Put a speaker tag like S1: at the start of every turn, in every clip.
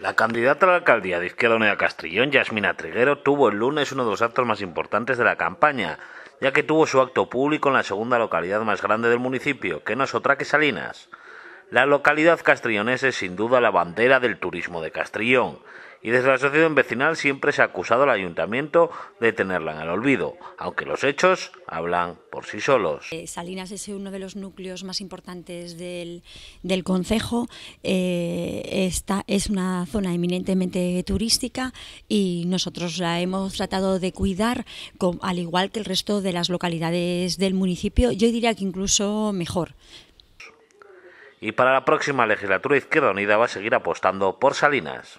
S1: La candidata a la alcaldía de Izquierda Unida Castrillón, Yasmina Triguero, tuvo el lunes uno de los actos más importantes de la campaña, ya que tuvo su acto público en la segunda localidad más grande del municipio, que no es otra que Salinas. La localidad castrillonesa es sin duda la bandera del turismo de Castrillón, y desde la asociación vecinal siempre se ha acusado al ayuntamiento de tenerla en el olvido, aunque los hechos hablan por sí solos.
S2: Eh, Salinas es uno de los núcleos más importantes del, del concejo, eh, esta es una zona eminentemente turística y nosotros la hemos tratado de cuidar al igual que el resto de las localidades del municipio, yo diría que incluso mejor,
S1: y para la próxima legislatura Izquierda Unida va a seguir apostando por Salinas.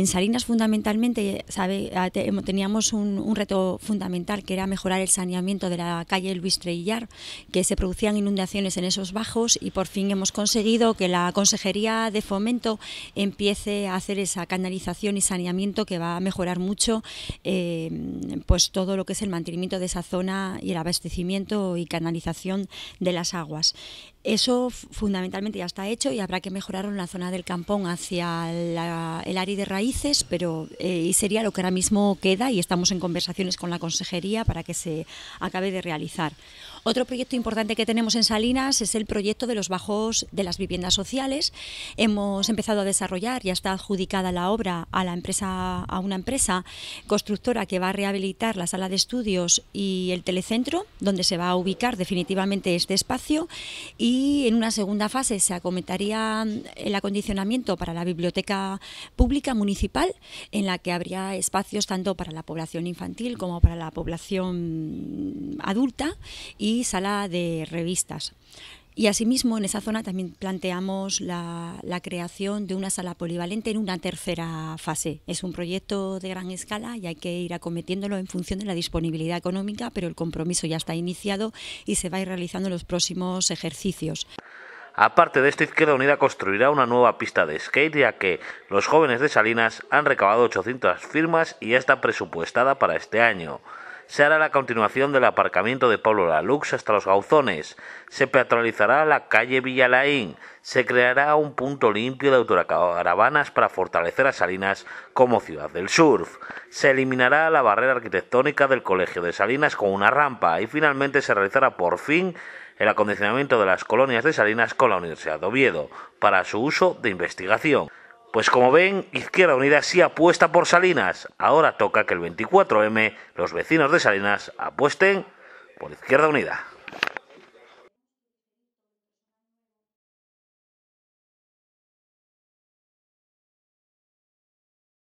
S2: En Salinas fundamentalmente em, teníamos un, reto fundamental que era mejorar el saneamiento de la calle Luis Treillar, que se producían inundaciones en esos bajos y por fin hemos conseguido que la Consejería de Fomento empiece a hacer esa canalización y saneamiento que va a mejorar mucho em, pues todo lo que es el mantenimiento de esa zona y el abastecimiento y canalización de las aguas. Eso fundamentalmente ya está hecho y habrá que mejorar en la zona del campón hacia el área de raíz pero eh, y sería lo que ahora mismo queda y estamos en conversaciones con la consejería para que se acabe de realizar. Otro proyecto importante que tenemos en Salinas es el proyecto de los bajos de las viviendas sociales. Hemos empezado a desarrollar, ya está adjudicada la obra a la empresa a una empresa constructora que va a rehabilitar la sala de estudios y el telecentro, donde se va a ubicar definitivamente este espacio y en una segunda fase se acometaría el acondicionamiento para la biblioteca pública municipal en la que habría espacios tanto para la población infantil como para la población adulta y sala de revistas. Y asimismo, en esa zona también planteamos la, la, creación de una sala polivalente en una tercera fase. Es un proyecto de gran escala y hay que ir acometiéndolo en función de la disponibilidad económica, pero el compromiso ya está iniciado y se va a ir realizando en los próximos ejercicios.
S1: Aparte de esto, Izquierda Unida construirá una nueva pista de skate ya que los jóvenes de Salinas han recabado 800 firmas y está presupuestada para este año. Se hará la continuación del aparcamiento de Pablo Lalux hasta los Gauzones. Se peatonalizará la calle Villalaín. Se creará un punto limpio de autocaravanas para fortalecer a Salinas como ciudad del surf. Se eliminará la barrera arquitectónica del Colegio de Salinas con una rampa. Y finalmente se realizará por fin el acondicionamiento de las colonias de Salinas con la Universidad de Oviedo para su uso de investigación. Pues como ven, Izquierda Unida sí apuesta por Salinas. Ahora toca que el 24M, los vecinos de Salinas, apuesten por Izquierda Unida.